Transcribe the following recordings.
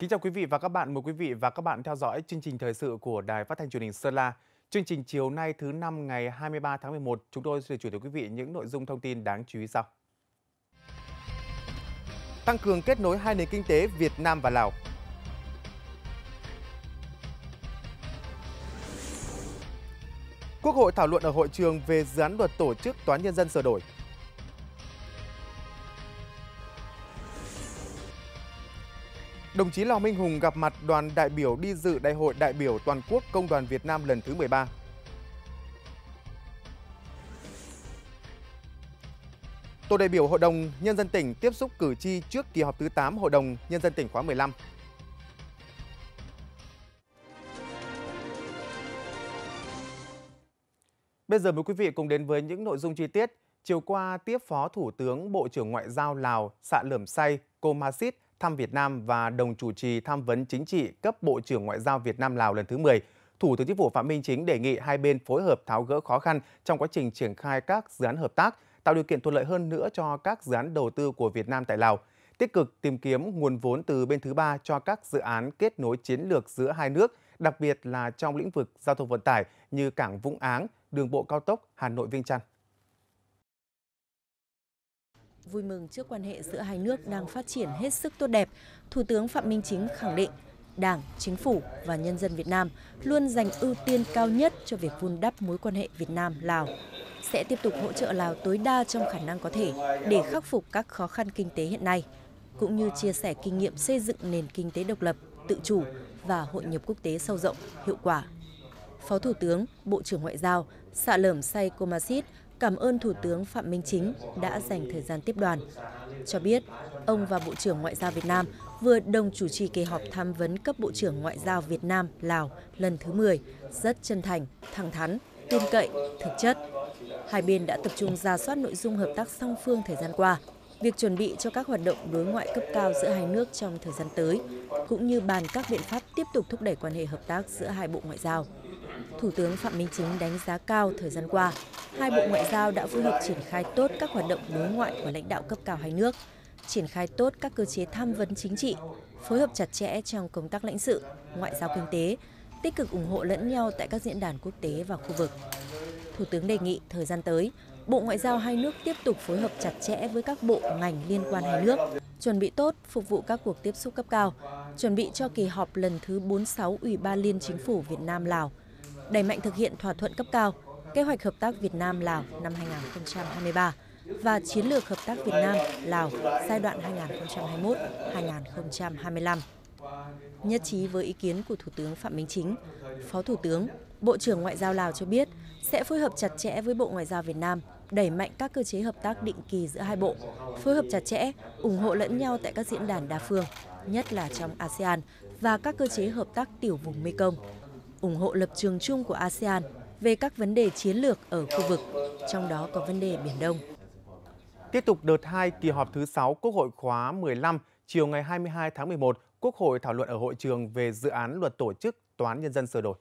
Kính chào quý vị và các bạn, mời quý vị và các bạn theo dõi chương trình thời sự của Đài Phát thanh Truyền hình Sơn La. Chương trình chiều nay thứ năm ngày 23 tháng 11, chúng tôi sẽ chuyển tới quý vị những nội dung thông tin đáng chú ý sau. Tăng cường kết nối hai nền kinh tế Việt Nam và Lào. Quốc hội thảo luận ở hội trường về dự án luật tổ chức toán nhân dân sửa đổi. đồng chí Lò Minh Hùng gặp mặt đoàn đại biểu đi dự Đại hội đại biểu toàn quốc Công đoàn Việt Nam lần thứ 13. Tổ đại biểu Hội đồng Nhân dân tỉnh tiếp xúc cử tri trước kỳ họp thứ 8 Hội đồng Nhân dân tỉnh khóa 15. Bây giờ mời quý vị cùng đến với những nội dung chi tiết. Chiều qua, tiếp Phó Thủ tướng Bộ trưởng Ngoại giao Lào Sạ Lẩm Say Komasit thăm Việt Nam và đồng chủ trì tham vấn chính trị cấp Bộ trưởng Ngoại giao Việt Nam Lào lần thứ 10, Thủ tướng Chính phủ Phạm Minh Chính đề nghị hai bên phối hợp tháo gỡ khó khăn trong quá trình triển khai các dự án hợp tác, tạo điều kiện thuận lợi hơn nữa cho các dự án đầu tư của Việt Nam tại Lào, tích cực tìm kiếm nguồn vốn từ bên thứ ba cho các dự án kết nối chiến lược giữa hai nước, đặc biệt là trong lĩnh vực giao thông vận tải như cảng Vũng Áng, đường bộ cao tốc Hà Nội Vinh Chăn. Vui mừng trước quan hệ giữa hai nước đang phát triển hết sức tốt đẹp, Thủ tướng Phạm Minh Chính khẳng định Đảng, Chính phủ và nhân dân Việt Nam luôn dành ưu tiên cao nhất cho việc vun đắp mối quan hệ Việt Nam-Lào, sẽ tiếp tục hỗ trợ Lào tối đa trong khả năng có thể để khắc phục các khó khăn kinh tế hiện nay, cũng như chia sẻ kinh nghiệm xây dựng nền kinh tế độc lập, tự chủ và hội nhập quốc tế sâu rộng, hiệu quả. Phó Thủ tướng, Bộ trưởng Ngoại giao Sạ Lởm Say Komasit cảm ơn Thủ tướng Phạm Minh Chính đã dành thời gian tiếp đoàn. Cho biết, ông và Bộ trưởng Ngoại giao Việt Nam vừa đồng chủ trì kỳ họp tham vấn cấp Bộ trưởng Ngoại giao Việt Nam – Lào lần thứ 10, rất chân thành, thẳng thắn, tin cậy, thực chất. Hai bên đã tập trung ra soát nội dung hợp tác song phương thời gian qua, việc chuẩn bị cho các hoạt động đối ngoại cấp cao giữa hai nước trong thời gian tới, cũng như bàn các biện pháp tiếp tục thúc đẩy quan hệ hợp tác giữa hai bộ ngoại giao. Thủ tướng Phạm Minh Chính đánh giá cao thời gian qua hai bộ ngoại giao đã phối hợp triển khai tốt các hoạt động đối ngoại của lãnh đạo cấp cao hai nước, triển khai tốt các cơ chế tham vấn chính trị, phối hợp chặt chẽ trong công tác lãnh sự, ngoại giao kinh tế, tích cực ủng hộ lẫn nhau tại các diễn đàn quốc tế và khu vực. Thủ tướng đề nghị thời gian tới, Bộ Ngoại giao hai nước tiếp tục phối hợp chặt chẽ với các bộ ngành liên quan hai nước, chuẩn bị tốt phục vụ các cuộc tiếp xúc cấp cao, chuẩn bị cho kỳ họp lần thứ 46 Ủy ban Liên Chính phủ Việt Nam-Lào, đẩy mạnh thực hiện thỏa thuận cấp cao, Kế hoạch hợp tác Việt Nam-Lào năm 2023 và Chiến lược Hợp tác Việt Nam-Lào giai đoạn 2021-2025. Nhất trí với ý kiến của Thủ tướng Phạm Minh Chính, Phó Thủ tướng, Bộ trưởng Ngoại giao Lào cho biết sẽ phối hợp chặt chẽ với Bộ Ngoại giao Việt Nam, đẩy mạnh các cơ chế hợp tác định kỳ giữa hai bộ, phối hợp chặt chẽ, ủng hộ lẫn nhau tại các diễn đàn đa phương, nhất là trong ASEAN và các cơ chế hợp tác tiểu vùng Mekong, ủng hộ lập trường chung của ASEAN về các vấn đề chiến lược ở khu vực, trong đó có vấn đề Biển Đông. Tiếp tục đợt 2 kỳ họp thứ 6 Quốc hội khóa 15, chiều ngày 22 tháng 11, Quốc hội thảo luận ở hội trường về dự án luật tổ chức Toán Nhân dân sửa đổi.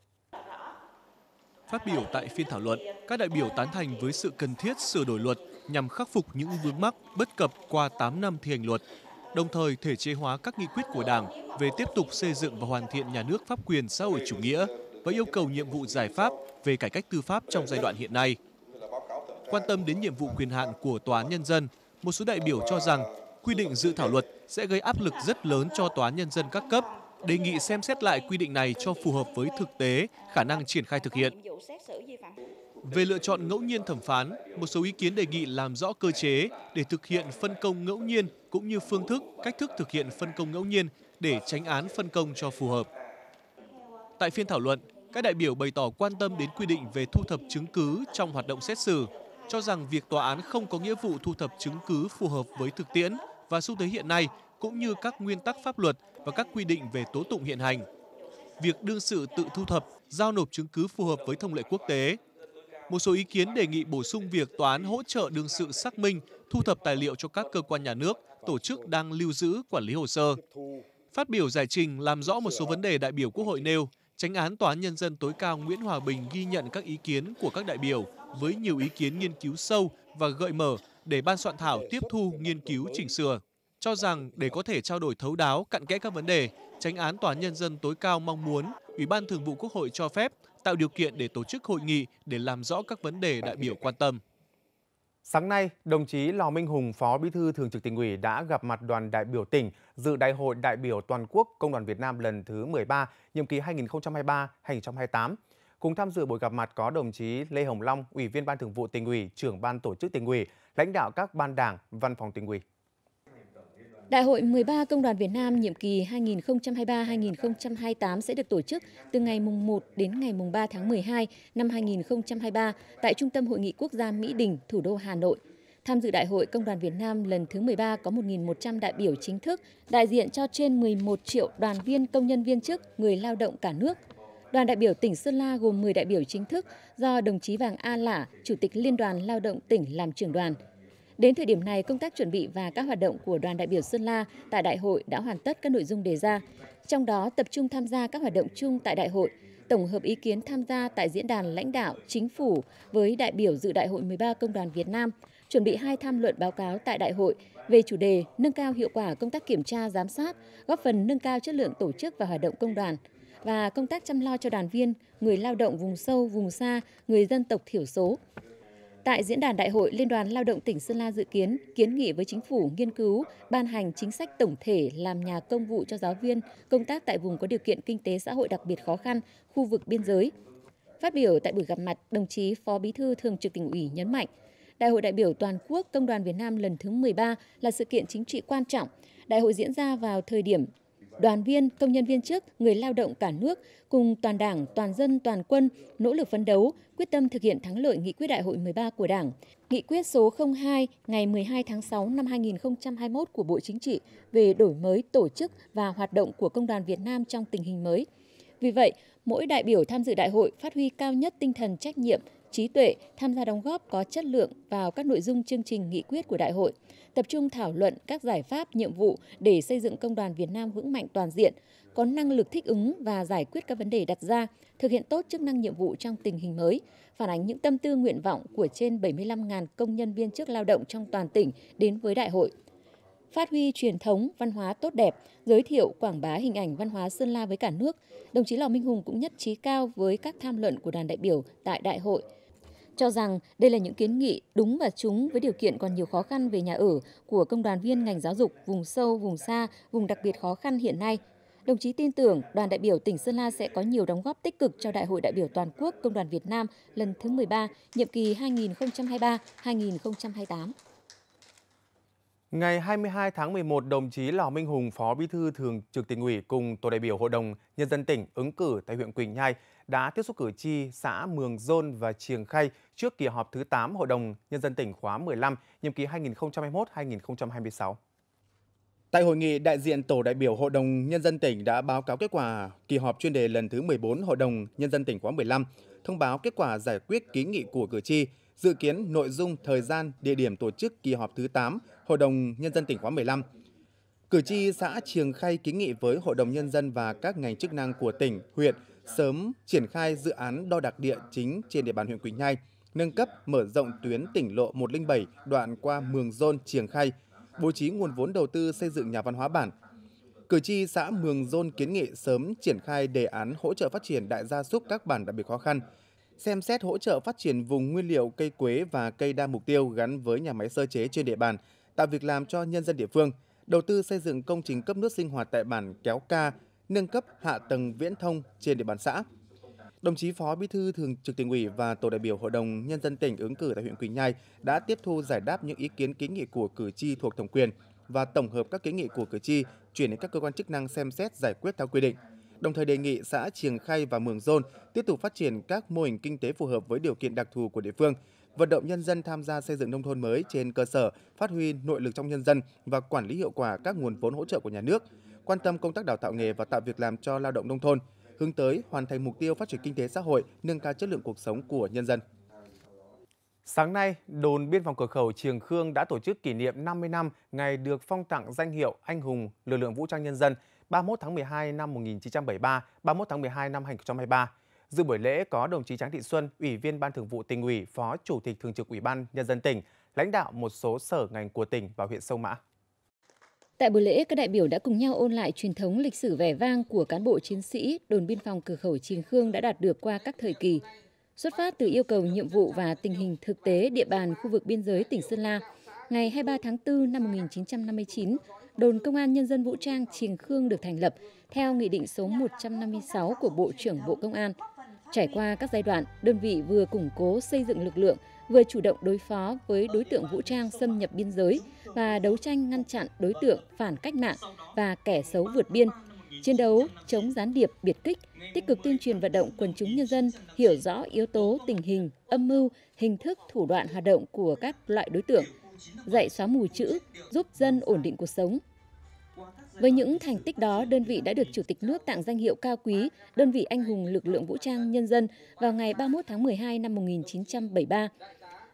Phát biểu tại phiên thảo luận, các đại biểu tán thành với sự cần thiết sửa đổi luật nhằm khắc phục những vướng mắc bất cập qua 8 năm thi hành luật, đồng thời thể chế hóa các nghị quyết của Đảng về tiếp tục xây dựng và hoàn thiện nhà nước pháp quyền xã hội chủ nghĩa, với yêu cầu nhiệm vụ giải pháp về cải cách tư pháp trong giai đoạn hiện nay. Quan tâm đến nhiệm vụ quyền hạn của Tòa án Nhân dân, một số đại biểu cho rằng quy định dự thảo luật sẽ gây áp lực rất lớn cho Tòa án Nhân dân các cấp, đề nghị xem xét lại quy định này cho phù hợp với thực tế, khả năng triển khai thực hiện. Về lựa chọn ngẫu nhiên thẩm phán, một số ý kiến đề nghị làm rõ cơ chế để thực hiện phân công ngẫu nhiên cũng như phương thức, cách thức thực hiện phân công ngẫu nhiên để tránh án phân công cho phù hợp. Tại phiên thảo luận, các đại biểu bày tỏ quan tâm đến quy định về thu thập chứng cứ trong hoạt động xét xử, cho rằng việc tòa án không có nghĩa vụ thu thập chứng cứ phù hợp với thực tiễn và xu thế hiện nay cũng như các nguyên tắc pháp luật và các quy định về tố tụng hiện hành. Việc đương sự tự thu thập, giao nộp chứng cứ phù hợp với thông lệ quốc tế. Một số ý kiến đề nghị bổ sung việc tòa án hỗ trợ đương sự xác minh, thu thập tài liệu cho các cơ quan nhà nước, tổ chức đang lưu giữ quản lý hồ sơ. Phát biểu giải trình làm rõ một số vấn đề đại biểu Quốc hội nêu, Tránh án Tòa án Nhân dân tối cao Nguyễn Hòa Bình ghi nhận các ý kiến của các đại biểu với nhiều ý kiến nghiên cứu sâu và gợi mở để ban soạn thảo tiếp thu, nghiên cứu, chỉnh sửa. Cho rằng để có thể trao đổi thấu đáo, cặn kẽ các vấn đề, Tránh án Tòa án Nhân dân tối cao mong muốn Ủy ban Thường vụ Quốc hội cho phép tạo điều kiện để tổ chức hội nghị để làm rõ các vấn đề đại biểu quan tâm. Sáng nay, đồng chí Lò Minh Hùng, Phó Bí thư Thường trực tỉnh ủy đã gặp mặt đoàn đại biểu tỉnh dự Đại hội đại biểu toàn quốc Công đoàn Việt Nam lần thứ 13, nhiệm kỳ 2023-2028. Cùng tham dự buổi gặp mặt có đồng chí Lê Hồng Long, Ủy viên Ban Thường vụ tỉnh ủy, trưởng Ban Tổ chức tỉnh ủy, lãnh đạo các ban đảng, văn phòng tỉnh ủy. Đại hội 13 Công đoàn Việt Nam nhiệm kỳ 2023-2028 sẽ được tổ chức từ ngày mùng 1 đến ngày mùng 3 tháng 12 năm 2023 tại Trung tâm Hội nghị Quốc gia Mỹ Đình, thủ đô Hà Nội. Tham dự Đại hội Công đoàn Việt Nam lần thứ 13 có 1.100 đại biểu chính thức, đại diện cho trên 11 triệu đoàn viên công nhân viên chức, người lao động cả nước. Đoàn đại biểu tỉnh Sơn La gồm 10 đại biểu chính thức do đồng chí Vàng A Lả, Chủ tịch Liên đoàn Lao động tỉnh làm trưởng đoàn – Đến thời điểm này, công tác chuẩn bị và các hoạt động của đoàn đại biểu Sơn La tại đại hội đã hoàn tất các nội dung đề ra, trong đó tập trung tham gia các hoạt động chung tại đại hội, tổng hợp ý kiến tham gia tại diễn đàn lãnh đạo chính phủ với đại biểu dự đại hội 13 công đoàn Việt Nam, chuẩn bị hai tham luận báo cáo tại đại hội về chủ đề nâng cao hiệu quả công tác kiểm tra giám sát, góp phần nâng cao chất lượng tổ chức và hoạt động công đoàn và công tác chăm lo cho đoàn viên, người lao động vùng sâu, vùng xa, người dân tộc thiểu số, Tại diễn đàn đại hội, Liên đoàn Lao động tỉnh Sơn La dự kiến kiến nghị với chính phủ nghiên cứu ban hành chính sách tổng thể làm nhà công vụ cho giáo viên công tác tại vùng có điều kiện kinh tế xã hội đặc biệt khó khăn, khu vực biên giới. Phát biểu tại buổi gặp mặt, đồng chí Phó Bí thư Thường trực tỉnh ủy nhấn mạnh, Đại hội đại biểu toàn quốc Công đoàn Việt Nam lần thứ 13 là sự kiện chính trị quan trọng. Đại hội diễn ra vào thời điểm đoàn viên, công nhân viên chức, người lao động cả nước cùng toàn Đảng, toàn dân, toàn quân nỗ lực phấn đấu, quyết tâm thực hiện thắng lợi nghị quyết đại hội 13 của Đảng, nghị quyết số 02 ngày 12 tháng 6 năm 2021 của Bộ Chính trị về đổi mới tổ chức và hoạt động của Công đoàn Việt Nam trong tình hình mới. Vì vậy, mỗi đại biểu tham dự đại hội phát huy cao nhất tinh thần trách nhiệm, trí tuệ tham gia đóng góp có chất lượng vào các nội dung chương trình nghị quyết của đại hội, tập trung thảo luận các giải pháp, nhiệm vụ để xây dựng công đoàn Việt Nam vững mạnh toàn diện, có năng lực thích ứng và giải quyết các vấn đề đặt ra, thực hiện tốt chức năng nhiệm vụ trong tình hình mới, phản ánh những tâm tư nguyện vọng của trên 75.000 công nhân viên chức lao động trong toàn tỉnh đến với đại hội phát huy truyền thống văn hóa tốt đẹp, giới thiệu quảng bá hình ảnh văn hóa Sơn La với cả nước. Đồng chí Lò Minh Hùng cũng nhất trí cao với các tham luận của đoàn đại biểu tại đại hội – cho rằng đây là những kiến nghị đúng và chúng với điều kiện còn nhiều khó khăn về nhà ở của công đoàn viên ngành giáo dục vùng sâu, vùng xa, vùng đặc biệt khó khăn hiện nay. Đồng chí tin tưởng đoàn đại biểu tỉnh Sơn La sẽ có nhiều đóng góp tích cực cho Đại hội đại biểu toàn quốc Công đoàn Việt Nam lần thứ 13, nhiệm kỳ 2023-2028. Ngày 22 tháng 11, đồng chí Lò Minh Hùng, Phó Bí thư Thường trực tỉnh ủy cùng tổ đại biểu Hội đồng Nhân dân tỉnh ứng cử tại huyện Quỳnh Nhai đã tiếp xúc cử tri xã Mường Dôn và Triềng Khay trước kỳ họp thứ 8 Hội đồng Nhân dân tỉnh khóa 15, nhiệm kỳ 2021-2026. Tại hội nghị, đại diện Tổ đại biểu Hội đồng Nhân dân tỉnh đã báo cáo kết quả kỳ họp chuyên đề lần thứ 14 Hội đồng Nhân dân tỉnh khóa 15, thông báo kết quả giải quyết kiến nghị của cử tri, dự kiến nội dung, thời gian, địa điểm tổ chức kỳ họp thứ 8 Hội đồng Nhân dân tỉnh khóa 15. Cử tri xã Triềng Khay kiến nghị với Hội đồng Nhân dân và các ngành chức năng của tỉnh, huyện sớm triển khai dự án đo đạc địa chính trên địa bàn huyện Quỳnh Nhai, nâng cấp mở rộng tuyến tỉnh lộ 107 đoạn qua Mường Dôn, Triềng Khay, bố trí nguồn vốn đầu tư xây dựng nhà văn hóa bản. Cử tri xã Mường Dôn kiến nghị sớm triển khai đề án hỗ trợ phát triển đại gia súc các bản đặc biệt khó khăn, xem xét hỗ trợ phát triển vùng nguyên liệu cây quế và cây đa mục tiêu gắn với nhà máy sơ chế trên địa bàn, tạo việc làm cho nhân dân địa phương, đầu tư xây dựng công trình cấp nước sinh hoạt tại bản Kéo Ca, nâng cấp hạ tầng viễn thông trên địa bàn xã. Đồng chí Phó Bí thư Thường trực tỉnh ủy và tổ đại biểu Hội đồng nhân dân tỉnh ứng cử tại huyện Quỳnh Nhai đã tiếp thu giải đáp những ý kiến kiến nghị của cử tri thuộc thẩm quyền và tổng hợp các kiến nghị của cử tri chuyển đến các cơ quan chức năng xem xét giải quyết theo quy định. Đồng thời đề nghị xã Triềng Khay và Mường Dôn tiếp tục phát triển các mô hình kinh tế phù hợp với điều kiện đặc thù của địa phương, vận động nhân dân tham gia xây dựng nông thôn mới trên cơ sở phát huy nội lực trong nhân dân và quản lý hiệu quả các nguồn vốn hỗ trợ của nhà nước, quan tâm công tác đào tạo nghề và tạo việc làm cho lao động nông thôn, hướng tới hoàn thành mục tiêu phát triển kinh tế xã hội, nâng cao chất lượng cuộc sống của nhân dân. Sáng nay, đồn biên phòng cửa khẩu Triềng Khương đã tổ chức kỷ niệm 50 năm ngày được phong tặng danh hiệu Anh hùng lực lượng vũ trang nhân dân 31 tháng 12 năm 1973, 31 tháng 12 năm 2023. Dự buổi lễ có đồng chí Tráng Thị Xuân, Ủy viên Ban Thường vụ tỉnh ủy, Phó Chủ tịch Thường trực Ủy ban Nhân dân tỉnh, lãnh đạo một số sở ngành của tỉnh và huyện Sông Mã. Tại buổi lễ, các đại biểu đã cùng nhau ôn lại truyền thống lịch sử vẻ vang của cán bộ chiến sĩ đồn biên phòng cửa khẩu Triềng Khương đã đạt được qua các thời kỳ. Xuất phát từ yêu cầu nhiệm vụ và tình hình thực tế địa bàn khu vực biên giới tỉnh Sơn La, ngày 23 tháng 4 năm 1959, đồn Công an Nhân dân Vũ trang Triềng Khương được thành lập theo Nghị định số 156 của Bộ trưởng Bộ Công an. Trải qua các giai đoạn, đơn vị vừa củng cố xây dựng lực lượng, vừa chủ động đối phó với đối tượng vũ trang xâm nhập biên giới – và đấu tranh ngăn chặn đối tượng phản cách mạng và kẻ xấu vượt biên, chiến đấu chống gián điệp biệt kích, tích cực tuyên truyền vận động quần chúng nhân dân hiểu rõ yếu tố tình hình, âm mưu, hình thức, thủ đoạn hoạt động của các loại đối tượng, dạy xóa mù chữ, giúp dân ổn định cuộc sống. Với những thành tích đó, đơn vị đã được Chủ tịch nước tặng danh hiệu cao quý Đơn vị Anh hùng Lực lượng Vũ trang Nhân dân vào ngày 31 tháng 12 năm 1973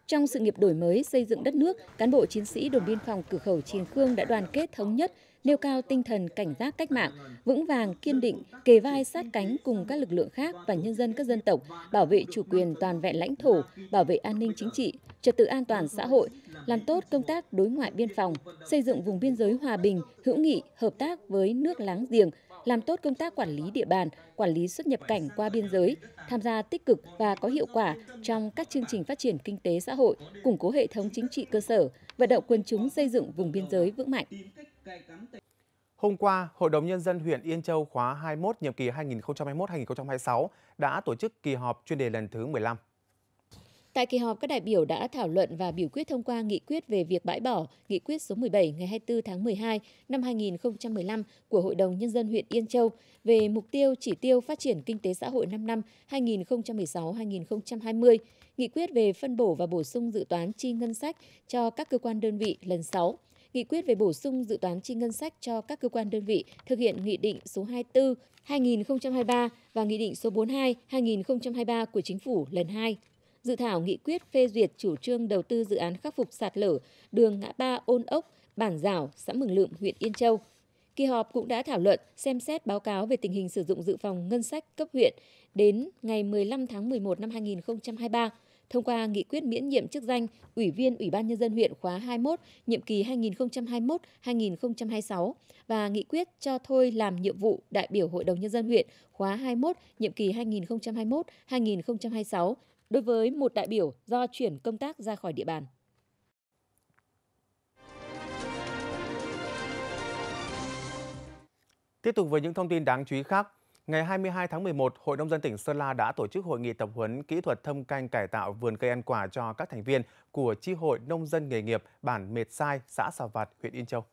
trong sự nghiệp đổi mới, xây dựng đất nước, cán bộ chiến sĩ đồn biên phòng cửa khẩu Triềng Khương đã đoàn kết thống nhất, nêu cao tinh thần cảnh giác cách mạng, vững vàng, kiên định, kề vai sát cánh cùng các lực lượng khác và nhân dân các dân tộc, bảo vệ chủ quyền toàn vẹn lãnh thổ, bảo vệ an ninh chính trị, trật tự an toàn xã hội, làm tốt công tác đối ngoại biên phòng, xây dựng vùng biên giới hòa bình, hữu nghị, hợp tác với nước láng giềng, làm tốt công tác quản lý địa bàn, quản lý xuất nhập cảnh qua biên giới, tham gia tích cực và có hiệu quả trong các chương trình phát triển kinh tế xã hội, củng cố hệ thống chính trị cơ sở, vận động quân chúng xây dựng vùng biên giới vững mạnh. Hôm qua, Hội đồng Nhân dân huyện Yên Châu khóa 21 nhiệm kỳ 2021-2026 đã tổ chức kỳ họp chuyên đề lần thứ 15. Tại kỳ họp, các đại biểu đã thảo luận và biểu quyết thông qua nghị quyết về việc bãi bỏ nghị quyết số 17 ngày 24 tháng 12 năm 2015 của Hội đồng Nhân dân huyện Yên Châu về mục tiêu chỉ tiêu phát triển kinh tế xã hội 5 năm 2016-2020, nghị quyết về phân bổ và bổ sung dự toán chi ngân sách cho các cơ quan đơn vị lần 6, nghị quyết về bổ sung dự toán chi ngân sách cho các cơ quan đơn vị thực hiện Nghị định số 24 2023 và Nghị định số 42 2023 của Chính phủ lần 2 dự thảo nghị quyết phê duyệt chủ trương đầu tư dự án khắc phục sạt lở đường ngã ba Ôn Ốc, Bản Giảo, xã Mường Lượm, huyện Yên Châu. Kỳ họp cũng đã thảo luận, xem xét báo cáo về tình hình sử dụng dự phòng ngân sách cấp huyện đến ngày 15 tháng 11 năm 2023, thông qua nghị quyết miễn nhiệm chức danh Ủy viên Ủy ban Nhân dân huyện khóa 21, nhiệm kỳ 2021-2026 và nghị quyết cho thôi làm nhiệm vụ đại biểu Hội đồng Nhân dân huyện khóa 21, nhiệm kỳ 2021-2026 đối với một đại biểu do chuyển công tác ra khỏi địa bàn. Tiếp tục với những thông tin đáng chú ý khác, Ngày 22 tháng 11, Hội nông dân tỉnh Sơn La đã tổ chức hội nghị tập huấn kỹ thuật thâm canh cải tạo vườn cây ăn quả cho các thành viên của Chi hội nông dân nghề nghiệp bản Mệt Sai, xã Sà Vạt, huyện Yên Châu.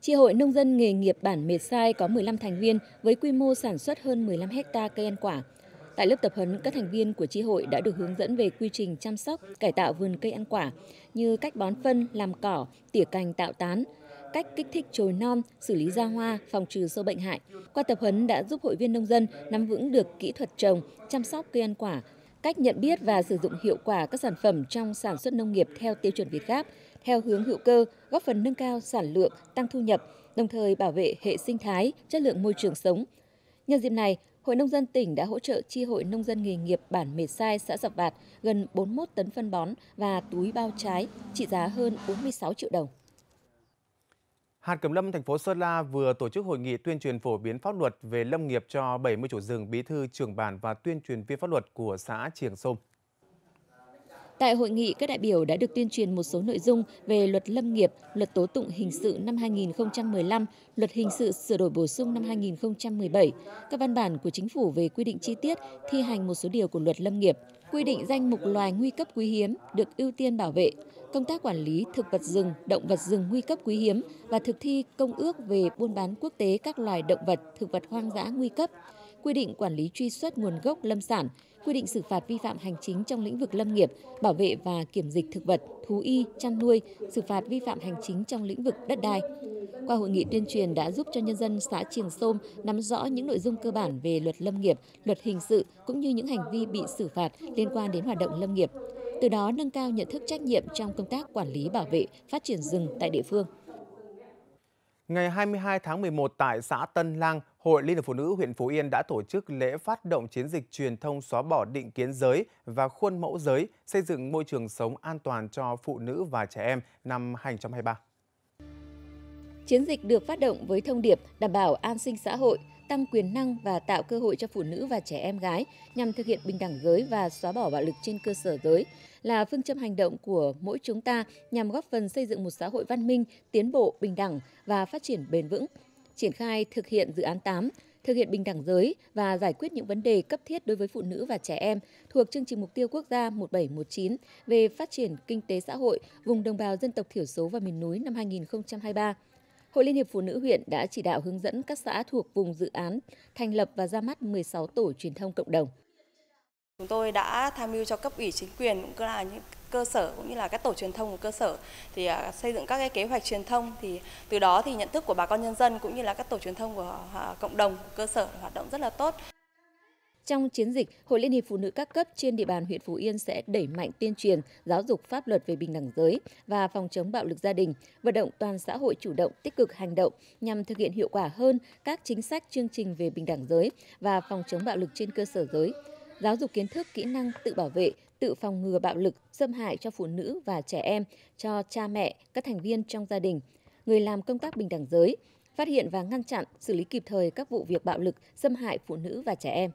Chi hội nông dân nghề nghiệp bản Mệt Sai có 15 thành viên với quy mô sản xuất hơn 15 hecta cây ăn quả. Tại lớp tập huấn, các thành viên của tri hội đã được hướng dẫn về quy trình chăm sóc, cải tạo vườn cây ăn quả như cách bón phân, làm cỏ, tỉa cành tạo tán, cách kích thích chồi non, xử lý ra hoa, phòng trừ sâu bệnh hại. Qua tập huấn đã giúp hội viên nông dân nắm vững được kỹ thuật trồng, chăm sóc cây ăn quả, cách nhận biết và sử dụng hiệu quả các sản phẩm trong sản xuất nông nghiệp theo tiêu chuẩn Việt Gáp, theo hướng hữu cơ, góp phần nâng cao sản lượng, tăng thu nhập, đồng thời bảo vệ hệ sinh thái, chất lượng môi trường sống. Nhân dịp này, Hội Nông dân tỉnh đã hỗ trợ chi hội nông dân nghề nghiệp bản Mệt Sai, xã Dọc Bạt gần 41 tấn phân bón và túi bao trái trị giá hơn 46 triệu đồng. Hạt Kiểm Lâm thành phố Sơn La vừa tổ chức hội nghị tuyên truyền phổ biến pháp luật về lâm nghiệp cho 70 chủ rừng bí thư trưởng bản và tuyên truyền viên pháp luật của xã Triềng Sông. Tại hội nghị, các đại biểu đã được tuyên truyền một số nội dung về luật lâm nghiệp, luật tố tụng hình sự năm 2015, luật hình sự sửa đổi bổ sung năm 2017, các văn bản của chính phủ về quy định chi tiết thi hành một số điều của luật lâm nghiệp, quy định danh mục loài nguy cấp quý hiếm được ưu tiên bảo vệ, công tác quản lý thực vật rừng, động vật rừng nguy cấp quý hiếm và thực thi công ước về buôn bán quốc tế các loài động vật, thực vật hoang dã nguy cấp, quy định quản lý truy xuất nguồn gốc lâm sản, quy định xử phạt vi phạm hành chính trong lĩnh vực lâm nghiệp, bảo vệ và kiểm dịch thực vật, thú y, chăn nuôi, xử phạt vi phạm hành chính trong lĩnh vực đất đai. Qua hội nghị tuyên truyền đã giúp cho nhân dân xã Triềng Sôm nắm rõ những nội dung cơ bản về luật lâm nghiệp, luật hình sự cũng như những hành vi bị xử phạt liên quan đến hoạt động lâm nghiệp. Từ đó nâng cao nhận thức trách nhiệm trong công tác quản lý bảo vệ, phát triển rừng tại địa phương. Ngày 22 tháng 11 tại xã Tân Lang, Hội Liên hiệp Phụ nữ huyện Phú Yên đã tổ chức lễ phát động chiến dịch truyền thông xóa bỏ định kiến giới và khuôn mẫu giới, xây dựng môi trường sống an toàn cho phụ nữ và trẻ em năm 2023. Chiến dịch được phát động với thông điệp đảm bảo an sinh xã hội, tăng quyền năng và tạo cơ hội cho phụ nữ và trẻ em gái nhằm thực hiện bình đẳng giới và xóa bỏ bạo lực trên cơ sở giới là phương châm hành động của mỗi chúng ta nhằm góp phần xây dựng một xã hội văn minh, tiến bộ, bình đẳng và phát triển bền vững. Triển khai thực hiện dự án 8, thực hiện bình đẳng giới và giải quyết những vấn đề cấp thiết đối với phụ nữ và trẻ em thuộc chương trình mục tiêu quốc gia 1719 về phát triển kinh tế xã hội vùng đồng bào dân tộc thiểu số và miền núi năm 2023 Hội Liên hiệp Phụ nữ huyện đã chỉ đạo hướng dẫn các xã thuộc vùng dự án thành lập và ra mắt 16 tổ truyền thông cộng đồng. Chúng tôi đã tham mưu cho cấp ủy chính quyền cũng là những cơ sở cũng như là các tổ truyền thông của cơ sở thì à, xây dựng các cái kế hoạch truyền thông thì từ đó thì nhận thức của bà con nhân dân cũng như là các tổ truyền thông của à, cộng đồng của cơ sở hoạt động rất là tốt. Trong chiến dịch, Hội Liên hiệp Phụ nữ các cấp trên địa bàn huyện Phú Yên sẽ đẩy mạnh tuyên truyền, giáo dục pháp luật về bình đẳng giới và phòng chống bạo lực gia đình, vận động toàn xã hội chủ động tích cực hành động nhằm thực hiện hiệu quả hơn các chính sách chương trình về bình đẳng giới và phòng chống bạo lực trên cơ sở giới, giáo dục kiến thức kỹ năng tự bảo vệ, tự phòng ngừa bạo lực, xâm hại cho phụ nữ và trẻ em, cho cha mẹ, các thành viên trong gia đình, người làm công tác bình đẳng giới, phát hiện và ngăn chặn, xử lý kịp thời các vụ việc bạo lực, xâm hại phụ nữ và trẻ em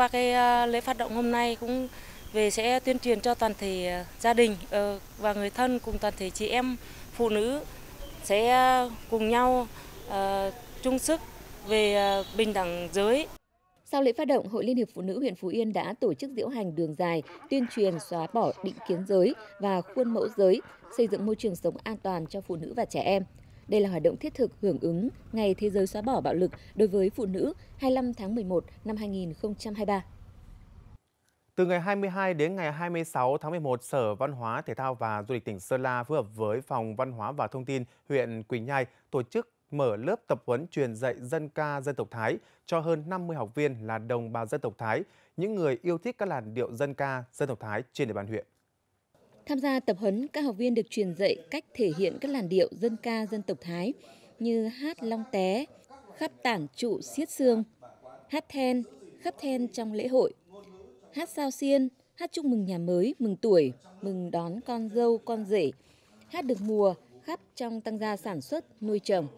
qua cái ờ, lễ phát động hôm nay cũng về sẽ tuyên truyền cho toàn thể ờ, gia đình ờ, và người thân cùng toàn thể chị em phụ nữ sẽ cùng nhau chung sức về bình đẳng giới. Sau lễ phát động, Hội Liên hiệp Phụ nữ huyện Phú Yên đã tổ chức diễu hành đường dài, tuyên truyền xóa bỏ định kiến giới và khuôn mẫu giới, xây dựng môi trường sống an toàn cho phụ nữ và trẻ em. Đây là hoạt động thiết thực hưởng ứng Ngày Thế giới xóa bỏ bạo lực đối với phụ nữ 25 tháng 11 năm 2023. Từ ngày 22 đến ngày 26 tháng 11, Sở Văn hóa, Thể thao và Du lịch tỉnh Sơn La phối hợp với Phòng Văn hóa và Thông tin huyện Quỳnh Nhai tổ chức mở lớp tập huấn truyền dạy dân ca dân tộc Thái cho hơn 50 học viên là đồng bào dân tộc Thái, những người yêu thích các làn điệu dân ca dân tộc Thái trên địa bàn huyện. Tham gia tập huấn, các học viên được truyền dạy cách thể hiện các làn điệu dân ca dân tộc Thái như hát long té, khắp tản trụ xiết xương, hát then, khắp then trong lễ hội, hát sao xiên, hát chúc mừng nhà mới, mừng tuổi, mừng đón con dâu, con rể, hát được mùa, khắp trong tăng gia sản xuất, nuôi trồng.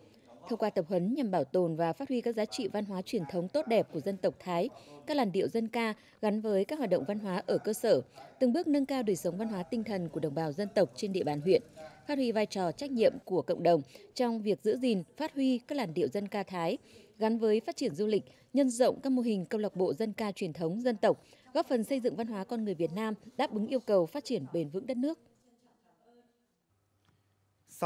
Thông qua tập huấn nhằm bảo tồn và phát huy các giá trị văn hóa truyền thống tốt đẹp của dân tộc Thái, các làn điệu dân ca gắn với các hoạt động văn hóa ở cơ sở, từng bước nâng cao đời sống văn hóa tinh thần của đồng bào dân tộc trên địa bàn huyện, phát huy vai trò trách nhiệm của cộng đồng trong việc giữ gìn, phát huy các làn điệu dân ca Thái, gắn với phát triển du lịch, nhân rộng các mô hình câu lạc bộ dân ca truyền thống dân tộc, góp phần xây dựng văn hóa con người Việt Nam đáp ứng yêu cầu phát triển bền vững đất nước.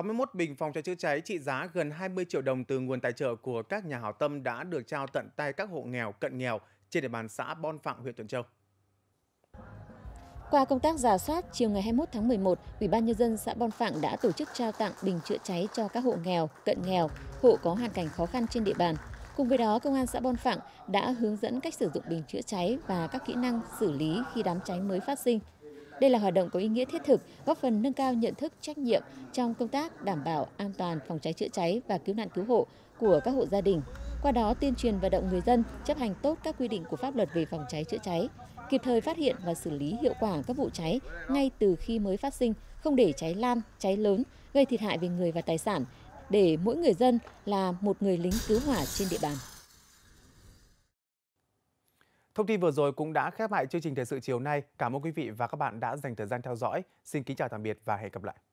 61 bình phòng cháy chữa cháy trị giá gần 20 triệu đồng từ nguồn tài trợ của các nhà hảo tâm đã được trao tận tay các hộ nghèo, cận nghèo trên địa bàn xã Bon Phạng, huyện Tuần Châu. Qua công tác giả soát, chiều ngày 21 tháng 11, Ủy ban Nhân dân xã Bon Phạng đã tổ chức trao tặng bình chữa cháy cho các hộ nghèo, cận nghèo, hộ có hoàn cảnh khó khăn trên địa bàn. Cùng với đó, Công an xã Bon Phạng đã hướng dẫn cách sử dụng bình chữa cháy và các kỹ năng xử lý khi đám cháy mới phát sinh. Đây là hoạt động có ý nghĩa thiết thực, góp phần nâng cao nhận thức trách nhiệm trong công tác đảm bảo an toàn phòng cháy chữa cháy và cứu nạn cứu hộ của các hộ gia đình. Qua đó tuyên truyền vận động người dân chấp hành tốt các quy định của pháp luật về phòng cháy chữa cháy, kịp thời phát hiện và xử lý hiệu quả các vụ cháy ngay từ khi mới phát sinh, không để cháy lan, cháy lớn, gây thiệt hại về người và tài sản, để mỗi người dân là một người lính cứu hỏa trên địa bàn. Thông tin vừa rồi cũng đã khép lại chương trình thời sự chiều nay. Cảm ơn quý vị và các bạn đã dành thời gian theo dõi. Xin kính chào tạm biệt và hẹn gặp lại.